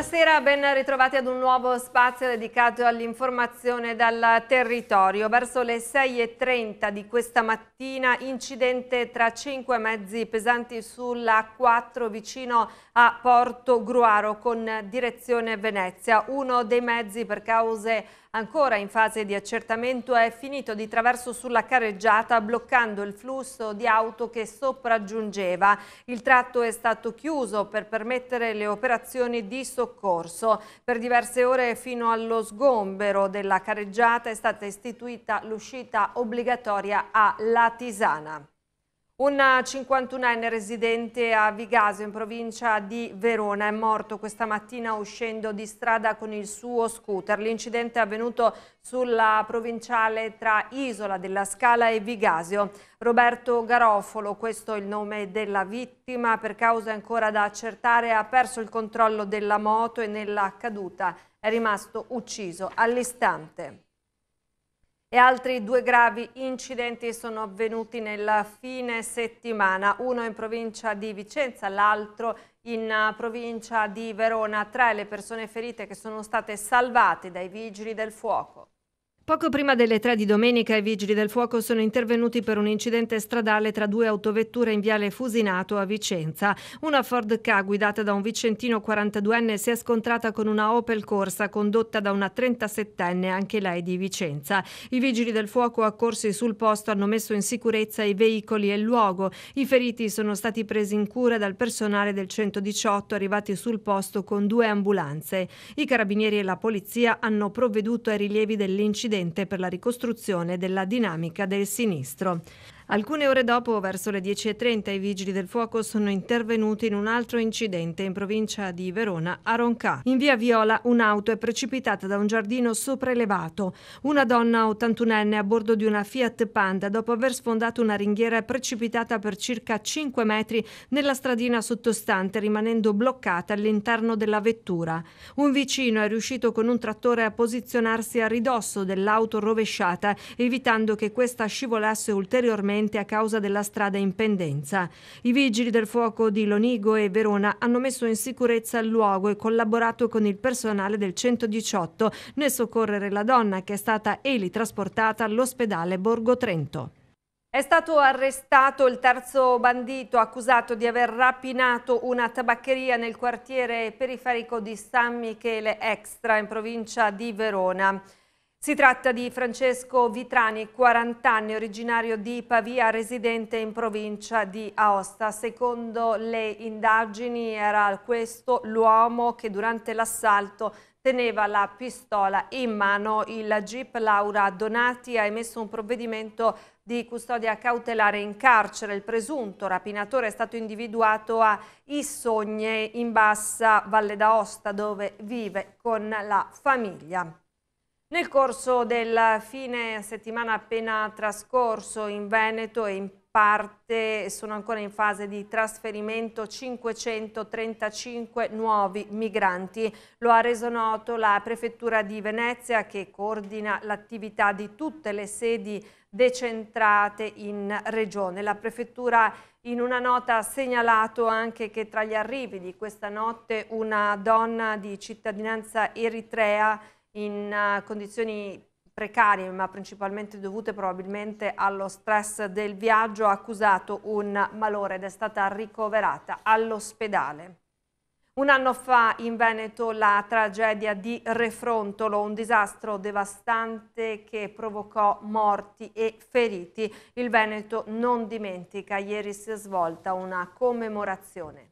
Buonasera, ben ritrovati ad un nuovo spazio dedicato all'informazione dal territorio. Verso le 6.30 di questa mattina incidente tra cinque mezzi pesanti sulla 4 vicino a Porto Gruaro con direzione Venezia. Uno dei mezzi per cause Ancora in fase di accertamento è finito di traverso sulla carreggiata bloccando il flusso di auto che sopraggiungeva. Il tratto è stato chiuso per permettere le operazioni di soccorso. Per diverse ore fino allo sgombero della carreggiata è stata istituita l'uscita obbligatoria a La Tisana. Un 51enne residente a Vigaso in provincia di Verona è morto questa mattina uscendo di strada con il suo scooter. L'incidente è avvenuto sulla provinciale tra Isola della Scala e Vigasio. Roberto Garofolo, questo è il nome della vittima, per causa ancora da accertare ha perso il controllo della moto e nella caduta è rimasto ucciso all'istante e altri due gravi incidenti sono avvenuti nel fine settimana, uno in provincia di Vicenza, l'altro in eh, provincia di Verona, tra le persone ferite che sono state salvate dai vigili del fuoco. Poco prima delle tre di domenica i vigili del fuoco sono intervenuti per un incidente stradale tra due autovetture in viale Fusinato a Vicenza. Una Ford K guidata da un vicentino 42enne si è scontrata con una Opel Corsa condotta da una 37enne, anche lei di Vicenza. I vigili del fuoco accorsi sul posto hanno messo in sicurezza i veicoli e il luogo. I feriti sono stati presi in cura dal personale del 118 arrivati sul posto con due ambulanze. I carabinieri e la polizia hanno provveduto ai rilievi dell'incidente precedente per la ricostruzione della dinamica del sinistro. Alcune ore dopo, verso le 10.30, i vigili del fuoco sono intervenuti in un altro incidente in provincia di Verona, a Roncà. In via Viola un'auto è precipitata da un giardino sopraelevato. Una donna 81enne a bordo di una Fiat Panda, dopo aver sfondato una ringhiera, è precipitata per circa 5 metri nella stradina sottostante, rimanendo bloccata all'interno della vettura. Un vicino è riuscito con un trattore a posizionarsi a ridosso dell'auto rovesciata, evitando che questa scivolasse ulteriormente interamente a causa della strada in pendenza. I vigili del fuoco di Lonigo e Verona hanno messo in sicurezza il luogo e collaborato con il personale del 118 nel soccorrere la donna che è stata elitrasportata all'ospedale Borgo Trento. È stato arrestato il terzo bandito accusato di aver rapinato una tabaccheria nel quartiere periferico di San Michele Extra in provincia di Verona. Si tratta di Francesco Vitrani, 40 anni, originario di Pavia, residente in provincia di Aosta. Secondo le indagini era questo l'uomo che durante l'assalto teneva la pistola in mano. Il GIP Laura Donati ha emesso un provvedimento di custodia cautelare in carcere. Il presunto rapinatore è stato individuato a Issogne in bassa Valle d'Aosta dove vive con la famiglia. Nel corso del fine settimana appena trascorso in Veneto e in parte sono ancora in fase di trasferimento 535 nuovi migranti. Lo ha reso noto la Prefettura di Venezia che coordina l'attività di tutte le sedi decentrate in regione. La Prefettura in una nota ha segnalato anche che tra gli arrivi di questa notte una donna di cittadinanza eritrea in eh, condizioni precarie, ma principalmente dovute probabilmente allo stress del viaggio, ha accusato un malore ed è stata ricoverata all'ospedale. Un anno fa in Veneto la tragedia di Refrontolo, un disastro devastante che provocò morti e feriti. Il Veneto non dimentica, ieri si è svolta una commemorazione.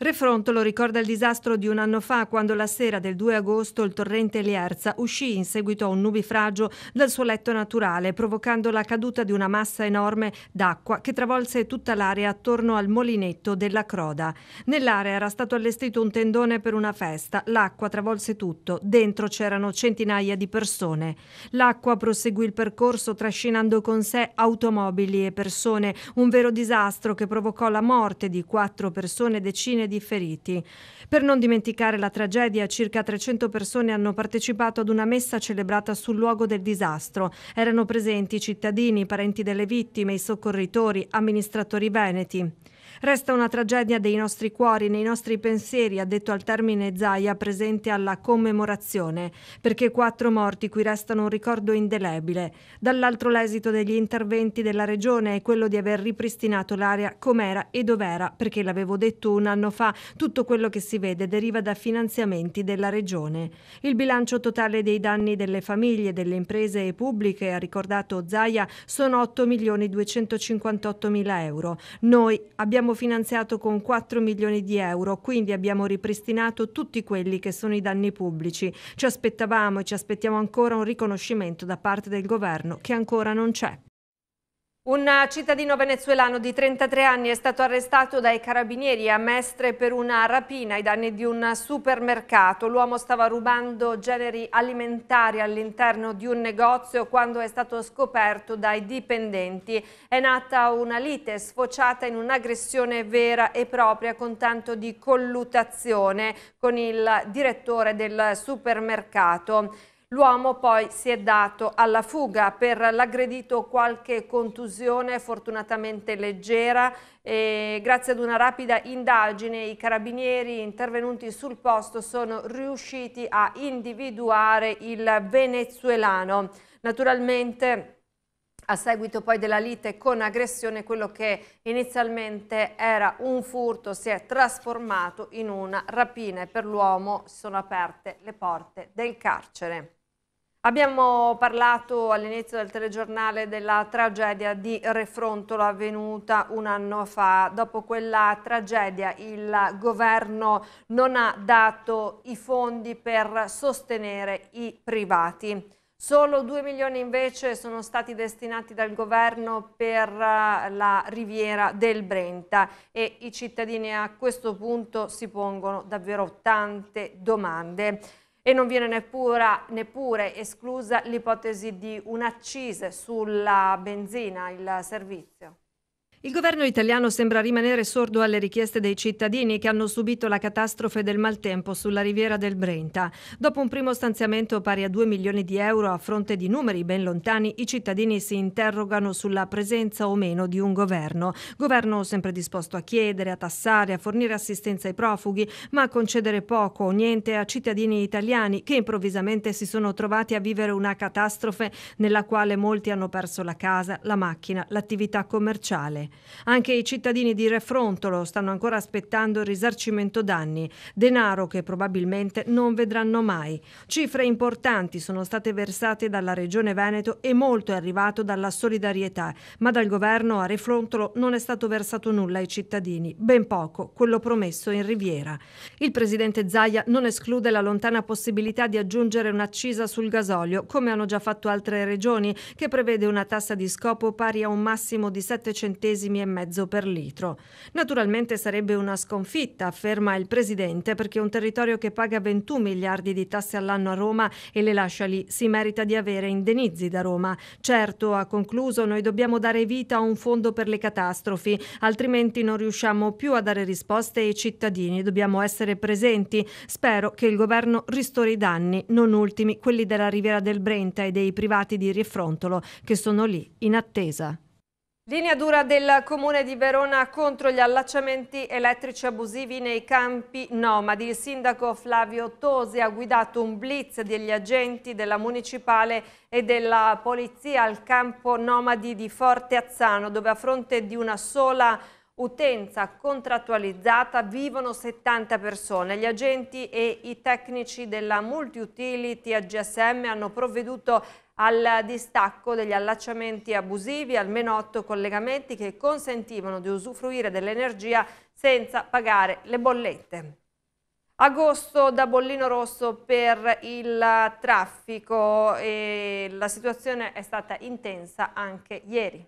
Refronto lo ricorda il disastro di un anno fa quando la sera del 2 agosto il torrente Lierza uscì in seguito a un nubifragio dal suo letto naturale provocando la caduta di una massa enorme d'acqua che travolse tutta l'area attorno al molinetto della Croda. Nell'area era stato allestito un tendone per una festa, l'acqua travolse tutto, dentro c'erano centinaia di persone. L'acqua proseguì il percorso trascinando con sé automobili e persone, un vero disastro che provocò la morte di quattro persone decine di feriti. Per non dimenticare la tragedia, circa 300 persone hanno partecipato ad una messa celebrata sul luogo del disastro. Erano presenti cittadini, parenti delle vittime, i soccorritori, amministratori veneti. Resta una tragedia dei nostri cuori, nei nostri pensieri, ha detto al termine Zaia presente alla commemorazione, perché quattro morti qui restano un ricordo indelebile. Dall'altro l'esito degli interventi della Regione è quello di aver ripristinato l'area com'era e dov'era, perché l'avevo detto un anno fa, tutto quello che si vede deriva da finanziamenti della Regione. Il bilancio totale dei danni delle famiglie, delle imprese e pubbliche, ha ricordato Zaia, sono 8 milioni 258 mila euro. Noi abbiamo abbiamo finanziato con 4 milioni di euro, quindi abbiamo ripristinato tutti quelli che sono i danni pubblici. Ci aspettavamo e ci aspettiamo ancora un riconoscimento da parte del governo che ancora non c'è. Un cittadino venezuelano di 33 anni è stato arrestato dai carabinieri a Mestre per una rapina ai danni di un supermercato. L'uomo stava rubando generi alimentari all'interno di un negozio quando è stato scoperto dai dipendenti. È nata una lite sfociata in un'aggressione vera e propria con tanto di collutazione con il direttore del supermercato. L'uomo poi si è dato alla fuga per l'aggredito qualche contusione fortunatamente leggera e grazie ad una rapida indagine i carabinieri intervenuti sul posto sono riusciti a individuare il venezuelano. Naturalmente a seguito poi della lite con aggressione quello che inizialmente era un furto si è trasformato in una rapina e per l'uomo sono aperte le porte del carcere. Abbiamo parlato all'inizio del telegiornale della tragedia di Refrontolo avvenuta un anno fa. Dopo quella tragedia il governo non ha dato i fondi per sostenere i privati. Solo 2 milioni invece sono stati destinati dal governo per eh, la riviera del Brenta e i cittadini a questo punto si pongono davvero tante domande e non viene neppure, neppure esclusa l'ipotesi di un'accise sulla benzina, il servizio. Il governo italiano sembra rimanere sordo alle richieste dei cittadini che hanno subito la catastrofe del maltempo sulla riviera del Brenta. Dopo un primo stanziamento pari a 2 milioni di euro a fronte di numeri ben lontani, i cittadini si interrogano sulla presenza o meno di un governo. Governo sempre disposto a chiedere, a tassare, a fornire assistenza ai profughi, ma a concedere poco o niente a cittadini italiani che improvvisamente si sono trovati a vivere una catastrofe nella quale molti hanno perso la casa, la macchina, l'attività commerciale. Anche i cittadini di Refrontolo stanno ancora aspettando il risarcimento danni, denaro che probabilmente non vedranno mai. Cifre importanti sono state versate dalla regione Veneto e molto è arrivato dalla solidarietà, ma dal governo a Refrontolo non è stato versato nulla ai cittadini, ben poco quello promesso in Riviera. Il presidente Zaia non esclude la lontana possibilità di aggiungere un'accisa sul gasolio, come hanno già fatto altre regioni, che prevede una tassa di scopo pari a un massimo di 7 centesimi centesimi e mezzo per litro. Naturalmente sarebbe una sconfitta, afferma il presidente, perché un territorio che paga 21 miliardi di tasse all'anno a Roma e le lascia lì si merita di avere indenizi da Roma. Certo, ha concluso, noi dobbiamo dare vita a un fondo per le catastrofi, altrimenti non riusciamo più a dare risposte ai cittadini, dobbiamo essere presenti. Spero che il governo ristori i danni, non ultimi quelli della Riviera del Brenta e dei privati di Rieffrontolo che sono lì in attesa. Linea dura del Comune di Verona contro gli allacciamenti elettrici abusivi nei campi nomadi. Il sindaco Flavio Tosi ha guidato un blitz degli agenti della municipale e della polizia al campo nomadi di Forte Azzano, dove a fronte di una sola utenza contrattualizzata vivono 70 persone. Gli agenti e i tecnici della multi-utility a GSM hanno provveduto al distacco degli allacciamenti abusivi, almeno 8 collegamenti che consentivano di usufruire dell'energia senza pagare le bollette. Agosto da bollino rosso per il traffico e la situazione è stata intensa anche ieri.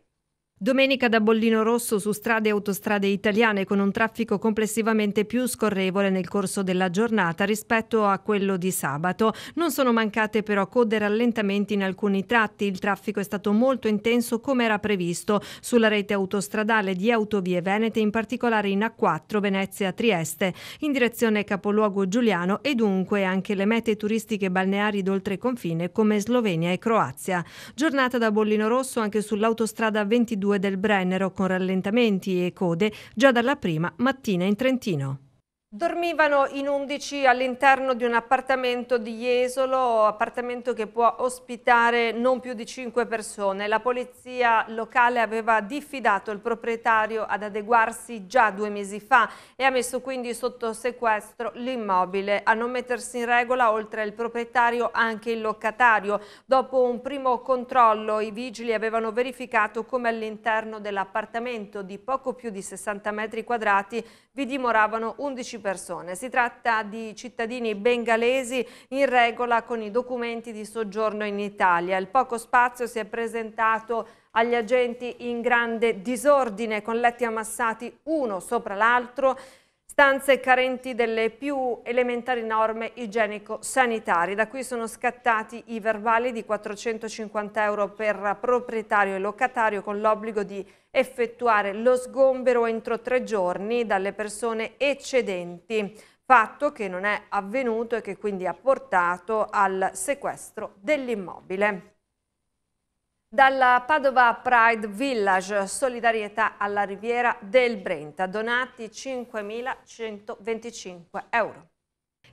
Domenica da bollino rosso su strade e autostrade italiane con un traffico complessivamente più scorrevole nel corso della giornata rispetto a quello di sabato. Non sono mancate però code e rallentamenti in alcuni tratti, il traffico è stato molto intenso come era previsto sulla rete autostradale di Autovie Venete, in particolare in A4 Venezia-Trieste, in direzione capoluogo Giuliano e dunque anche le mete turistiche balneari d'oltre confine come Slovenia e Croazia. Giornata da bollino rosso anche sull'autostrada 22 del Brennero con rallentamenti e code già dalla prima mattina in Trentino. Dormivano in 11 all'interno di un appartamento di Jesolo, appartamento che può ospitare non più di 5 persone. La polizia locale aveva diffidato il proprietario ad adeguarsi già due mesi fa e ha messo quindi sotto sequestro l'immobile. A non mettersi in regola, oltre al proprietario, anche il locatario. Dopo un primo controllo, i vigili avevano verificato come all'interno dell'appartamento di poco più di 60 metri quadrati vi dimoravano 11 persone persone. Si tratta di cittadini bengalesi in regola con i documenti di soggiorno in Italia. Il poco spazio si è presentato agli agenti in grande disordine con letti ammassati uno sopra l'altro stanze carenti delle più elementari norme igienico-sanitarie. Da qui sono scattati i verbali di 450 euro per proprietario e locatario con l'obbligo di effettuare lo sgombero entro tre giorni dalle persone eccedenti, fatto che non è avvenuto e che quindi ha portato al sequestro dell'immobile. Dalla Padova Pride Village, solidarietà alla riviera del Brenta, donati 5.125 euro.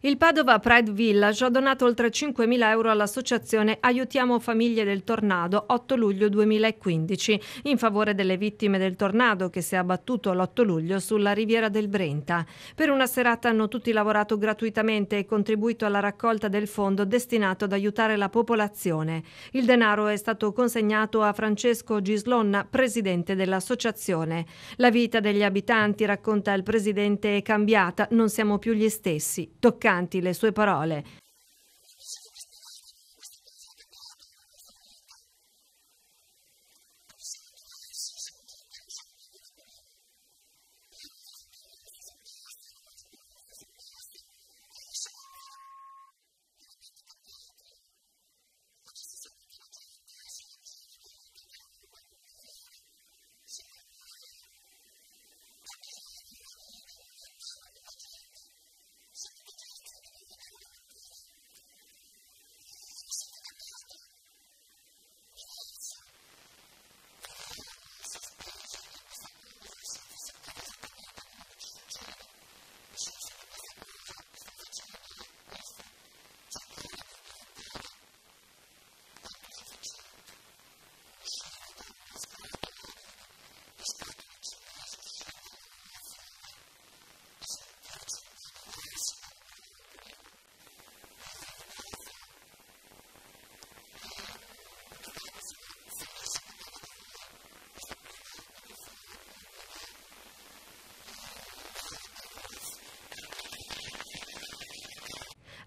Il Padova Pride Village ha donato oltre 5.000 euro all'associazione Aiutiamo Famiglie del Tornado 8 luglio 2015 in favore delle vittime del tornado che si è abbattuto l'8 luglio sulla riviera del Brenta. Per una serata hanno tutti lavorato gratuitamente e contribuito alla raccolta del fondo destinato ad aiutare la popolazione. Il denaro è stato consegnato a Francesco Gislonna, presidente dell'associazione. La vita degli abitanti, racconta il presidente, è cambiata, non siamo più gli stessi. Tocca toccanti le sue parole.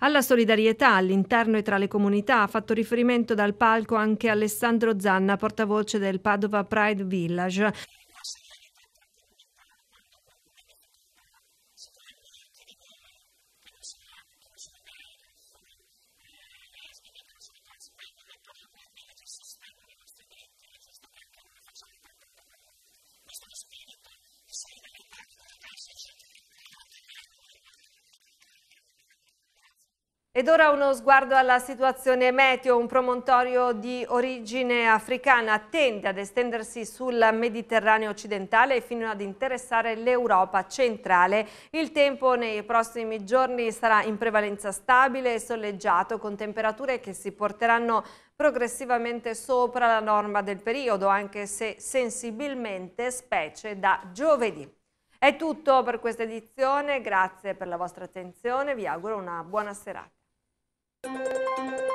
Alla solidarietà all'interno e tra le comunità ha fatto riferimento dal palco anche Alessandro Zanna, portavoce del Padova Pride Village. Ed ora uno sguardo alla situazione meteo, un promontorio di origine africana tende ad estendersi sul Mediterraneo occidentale fino ad interessare l'Europa centrale. Il tempo nei prossimi giorni sarà in prevalenza stabile e soleggiato con temperature che si porteranno progressivamente sopra la norma del periodo, anche se sensibilmente specie da giovedì. È tutto per questa edizione, grazie per la vostra attenzione, vi auguro una buona serata. Thank you.